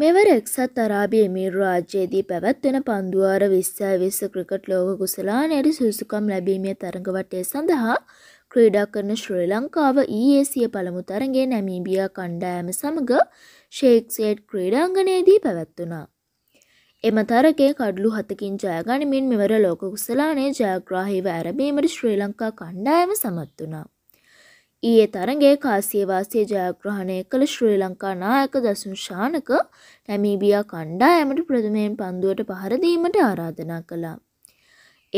මෙවර එක්සත් අරාබි එමීරු රාජ්‍යයේදී පැවැත්වෙන පන්දුවාර විශ්සය විස්ස ක්‍රිකට් ලෝක කුසලානයට සුසුකම් ලැබීමේ තරඟ වටේ සඳහා ක්‍රීඩා කරන ශ්‍රී ලංකාව ඊයේ සිය පළමු තරගේ නැමීබියා කණ්ඩායම සමඟ ශේක්ෂේට් ක්‍රීඩාංගනයේදී පැවැත්වනා. එම තරගේ කඩලු හතකින් ජයගනිමින් මෙවර ලෝක කුසලානය ජයග්‍රාහිව ඇරබීමට ශ්‍රී ලංකා කණ්ඩායම සමත් වනා. ඊයේ තරගේ කාසියවාසය ජයග්‍රහණය කළ ශ්‍රී ලංකා නායක දසුන් ශානක නැමීබියා කණ්ඩායමට ප්‍රථමයෙන් පන්දුවට පහරදීමට ආරාධනා කළා.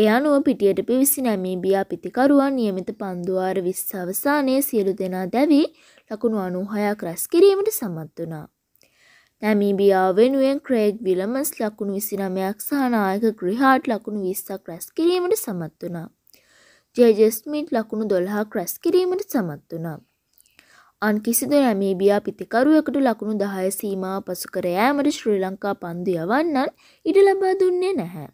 එය අනුව පිටියට පිවිසි නැමීබියා පිතිකරුවන් නියමිත පන්දුවාර විස් අවසානයේ සියලු දෙනා දැවී ලකුණු අනුහයක් රැස් කිරීමට සමත් වුණා. නැමීබියා වෙනුවෙන් ක්‍රේග් විලමස් ලකුණු විසිනමයක් සහ නායක ග්‍රිහාට් ලකුණු විස්සක් රැස් කිරීමට සමත් වුණා. ජේජස්මීට් ලකුණු දොළහක් රැස් කිරීමට සමත් වුණා. අන් කිසිද නැමීබියා පිතිකරුවකට ලකුණු දහය සීමා පසු කර ෑමට ශ්‍රී ලංකා පන්දු යවන්නන් ඉඩ ලබා දුන්නේ නැහැ.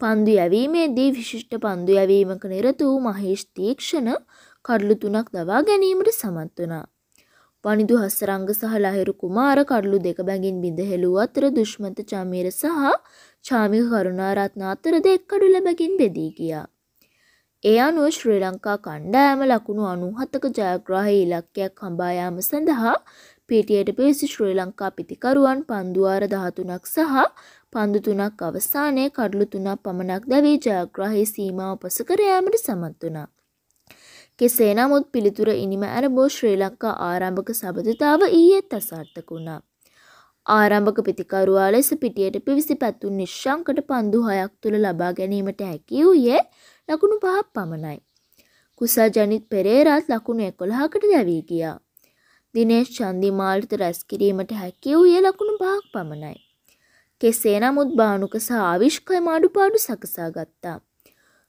පන්දු යැවීමේදී විශිෂ්ට පන්දු යැවීමක නිරතු වූ මහේෂ් තීක්ෂණ කඩලු තුනක් දවා ගැනීමට සමත් වනා. වනිදු හස්සරංග සහ ලහිරු කුමාර කඩලු දෙක බැගින් බිඳහෙළු අතර දුෂ්මත චමීර සහ චාමික කරුණාරත්න අතර දෙක් කඩු ලැබගින් බෙදී ගියා. ඒ අනුව ශ්‍රී ලංකා කණ්ඩෑම ලකුණු අනුහතක ජයග්‍රහහි ඉලක්කයක් හඹායාම සඳහා පිටියට පිසි ශ්‍රී ලංකා පිතිකරුවන් පන්දුවාර දහතුනක් සහ පන්දු තුනක් අවසානයේ කඩලු තුනක් පමණක් දැවී ජයග්‍රහහි සීමාව පස කරයෑමට සමත් වනා. කෙසේ නමුත් පිළිතුර ඉනිම ඇරබෝ ශ්‍රී ලංකා ආරම්භක සබඳතාව ඊයේ අසාර්ථක වුණා. ආරම්භක පිතිකරුවා ලෙස පිටියට පිවිසි පැතුන් නිශ්ෂංකට පන්දු හයක් තුළ ලබා ගැනීමට හැකි වූයේ ලකුණු පහක් පමණයි. කුසා ජනිත් පෙරේරත් ලකුණු එකොළහකට දැවී ගියා. දිනේශ් චන්දිමාල්ට රැස් කිරීමට හැකි වූයේ ලකුණු පහක් පමණයි. කෙසේ නමුත් භානුක සහ ආවිශ්කයම අඩුපාඩු සකසා ගත්තා.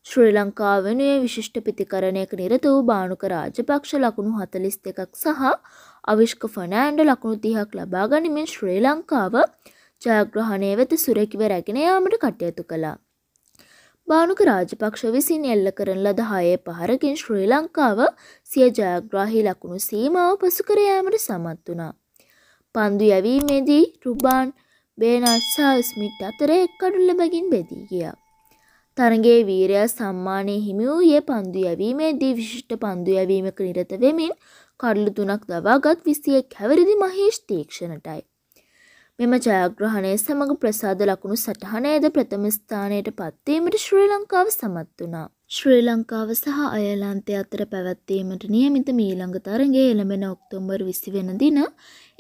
ශ්‍රී ලංකා වෙනුවේ විශිෂ්ට පිතිකරණයක නිරත වූ භානුක රාජපක්ෂ ලකුණු හතලිස් දෙකක් සහ අවිශ්ක ෆනෑන්ඩ ලකුණු තිහක් ලබා ගනිමින් ශ්‍රී ලංකාව ජයග්‍රහණය වෙත සුරැකිව රැගෙන යාමට කටයුතු කළා. භානුක රාජපක්ෂ විසින් එල්ල කරන ලද හයේ පහරකින් ශ්‍රී ලංකාව සිය ජයග්‍රාහි ලකුණු සීමාව පසුකර යාමට සමත් වුණා. පන්දු යැවීමේදී රුබාන් බේනට් සහ ස්මිට් අතර එක් කඩුල්ල බැගින් බෙදී ගියා. තරගේ වීරයා සම්මානය හිමි වූයේ පන්දු යැවීමේදී විශිෂ්ට පන්දු යැවීමක නිරත වෙමින් කඩලු තුනක් ලබාගත් විසියෙක් හැවරිදි මහේෂ් තීක්ෂණටයි. මෙම ජයග්‍රහණය සමඟ ප්‍රසාද ලකුණු සටහනයද ප්‍රථම ස්ථානයට පත්වීමට ශ්‍රී ලංකාව සමත් වුණා. ශ්‍රී ලංකාව සහ අයලන්තය අතර පැවැත්වීමට නියමිත මීළඟ තරගේ එළඹෙන ඔක්තෝම්බර් විසි වෙන දින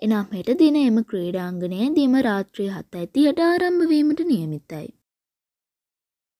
එනම් හෙට දින එම ක්‍රීඩාංගනය දීම රාත්‍රී හතයිතියට ආරම්භවීමට නියමිතයි.